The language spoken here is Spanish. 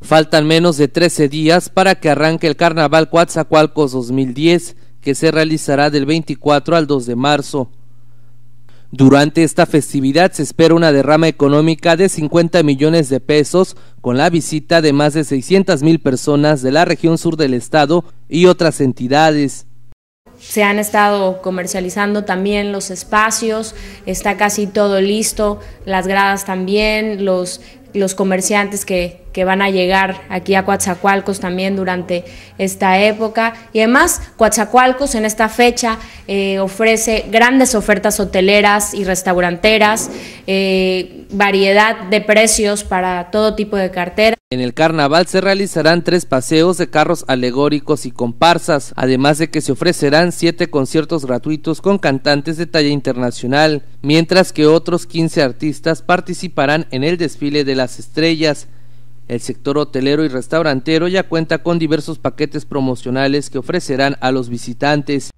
Faltan menos de 13 días para que arranque el Carnaval Coatzacoalcos 2010, que se realizará del 24 al 2 de marzo. Durante esta festividad se espera una derrama económica de 50 millones de pesos con la visita de más de 600 mil personas de la región sur del estado y otras entidades. Se han estado comercializando también los espacios, está casi todo listo, las gradas también, los, los comerciantes que que van a llegar aquí a Coatzacoalcos también durante esta época. Y además, Coatzacoalcos en esta fecha eh, ofrece grandes ofertas hoteleras y restauranteras, eh, variedad de precios para todo tipo de cartera. En el carnaval se realizarán tres paseos de carros alegóricos y comparsas, además de que se ofrecerán siete conciertos gratuitos con cantantes de talla internacional, mientras que otros 15 artistas participarán en el desfile de las estrellas. El sector hotelero y restaurantero ya cuenta con diversos paquetes promocionales que ofrecerán a los visitantes.